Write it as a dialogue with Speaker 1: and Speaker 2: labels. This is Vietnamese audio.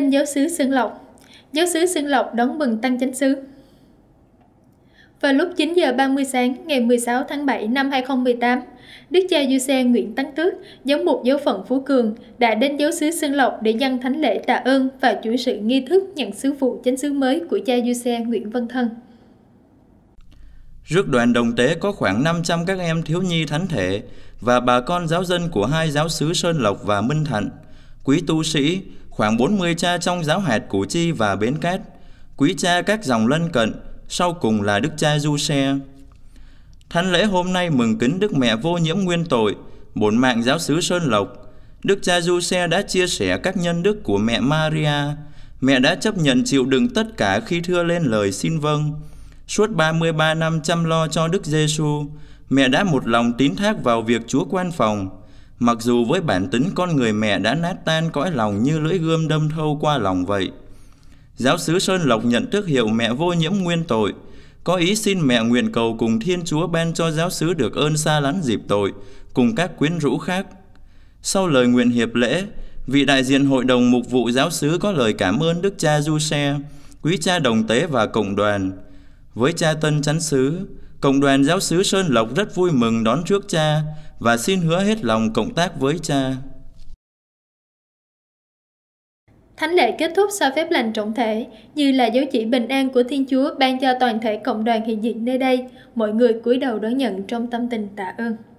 Speaker 1: Tin giáo sứ Sơn Lộc Giáo sứ Sơn Lộc đón mừng tăng chánh sứ. vào lúc 9 giờ 30 sáng ngày 16 tháng 7 năm 2018, Đức cha Du Xe Nguyễn Tấn Tước, giám mục giáo phận Phú Cường, đã đến giáo sứ Sơn Lộc để dân thánh lễ tạ ơn và chủ sự nghi thức nhận sứ vụ chánh sứ mới của cha Du Xe Nguyễn Văn Thân.
Speaker 2: Rước đoàn đồng tế có khoảng 500 các em thiếu nhi thánh thể và bà con giáo dân của hai giáo sứ Sơn Lộc và Minh Thạnh, quý tu sĩ, khoảng 40 cha trong giáo hạt Củ Chi và Bến Cát, quý cha các dòng lân cận, sau cùng là Đức cha Du Xe. Thánh lễ hôm nay mừng kính Đức Mẹ vô nhiễm nguyên tội, bổn mạng giáo xứ Sơn Lộc. Đức cha Du Xe đã chia sẻ các nhân đức của mẹ Maria. Mẹ đã chấp nhận chịu đựng tất cả khi thưa lên lời xin vâng. Suốt 33 năm chăm lo cho Đức Giêsu, mẹ đã một lòng tín thác vào việc Chúa quan phòng. Mặc dù với bản tính con người mẹ đã nát tan cõi lòng như lưỡi gươm đâm thâu qua lòng vậy. Giáo sứ Sơn Lộc nhận thức hiệu mẹ vô nhiễm nguyên tội, có ý xin mẹ nguyện cầu cùng Thiên Chúa ban cho giáo sứ được ơn xa lắn dịp tội, cùng các quyến rũ khác. Sau lời nguyện hiệp lễ, vị đại diện hội đồng mục vụ giáo sứ có lời cảm ơn Đức cha Du Xe, quý cha đồng tế và cộng đoàn. Với cha Tân Chánh xứ Cộng đoàn giáo sứ Sơn Lộc rất vui mừng đón trước cha và xin hứa hết lòng cộng tác với cha.
Speaker 1: Thánh lễ kết thúc sau phép lành trọng thể, như là dấu chỉ bình an của Thiên Chúa ban cho toàn thể cộng đoàn hiện diện nơi đây, mọi người cúi đầu đón nhận trong tâm tình tạ ơn.